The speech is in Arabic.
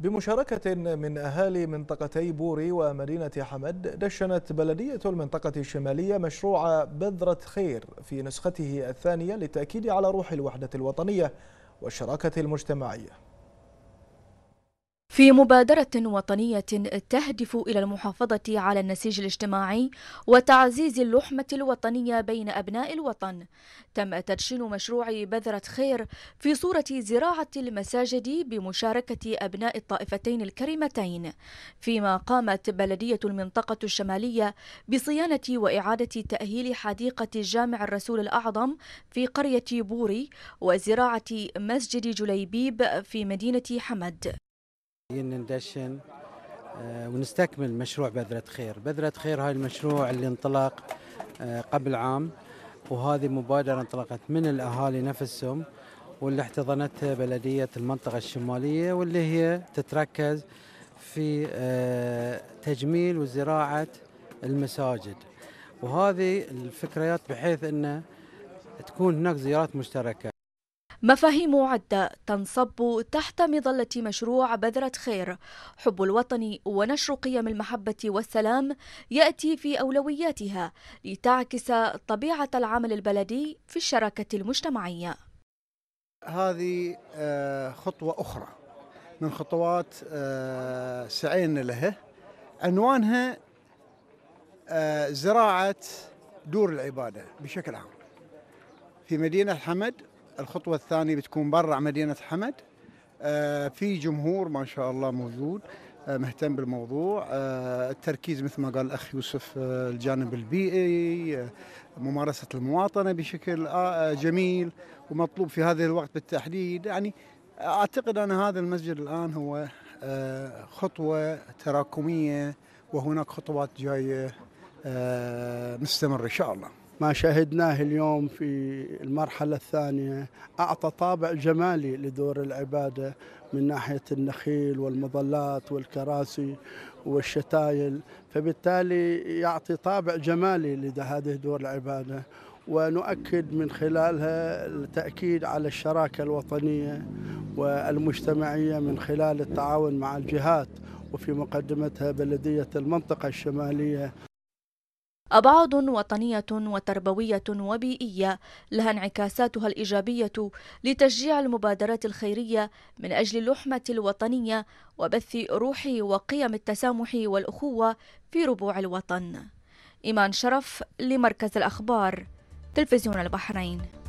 بمشاركة من أهالي منطقتي بوري ومدينة حمد دشنت بلدية المنطقة الشمالية مشروع بذرة خير في نسخته الثانية للتأكيد على روح الوحدة الوطنية والشراكة المجتمعية في مبادرة وطنية تهدف إلى المحافظة على النسيج الاجتماعي وتعزيز اللحمة الوطنية بين أبناء الوطن تم تدشين مشروع بذرة خير في صورة زراعة المساجد بمشاركة أبناء الطائفتين الكريمتين فيما قامت بلدية المنطقة الشمالية بصيانة وإعادة تأهيل حديقة جامع الرسول الأعظم في قرية بوري وزراعة مسجد جليبيب في مدينة حمد ندشن آه، ونستكمل مشروع بذرة خير بذرة خير هاي المشروع اللي انطلق آه، قبل عام وهذه مبادرة انطلقت من الأهالي نفسهم واللي احتضنتها بلدية المنطقة الشمالية واللي هي تتركز في آه، تجميل وزراعة المساجد وهذه الفكريات بحيث أنه تكون هناك زيارات مشتركة مفاهيم عدة تنصب تحت مظلة مشروع بذرة خير حب الوطن ونشر قيم المحبة والسلام يأتي في أولوياتها لتعكس طبيعة العمل البلدي في الشراكة المجتمعية هذه آه، خطوة أخرى من خطوات آه، سعينا لها عنوانها آه، زراعة دور العبادة بشكل عام في مدينة حمد الخطوه الثانيه بتكون برا مدينه حمد آه، في جمهور ما شاء الله موجود آه، مهتم بالموضوع آه، التركيز مثل ما قال الاخ يوسف الجانب البيئي ممارسه المواطنه بشكل جميل ومطلوب في هذا الوقت بالتحديد يعني اعتقد ان هذا المسجد الان هو خطوه تراكميه وهناك خطوات جايه مستمره ان شاء الله ما شاهدناه اليوم في المرحلة الثانية أعطى طابع جمالي لدور العبادة من ناحية النخيل والمظلات والكراسي والشتايل فبالتالي يعطي طابع جمالي لهذه دور العبادة ونؤكد من خلالها التأكيد على الشراكة الوطنية والمجتمعية من خلال التعاون مع الجهات وفي مقدمتها بلدية المنطقة الشمالية أبعاد وطنية وتربوية وبيئية لها انعكاساتها الإيجابية لتشجيع المبادرات الخيرية من أجل اللحمة الوطنية وبث روح وقيم التسامح والأخوة في ربوع الوطن. إيمان شرف لمركز الأخبار تلفزيون البحرين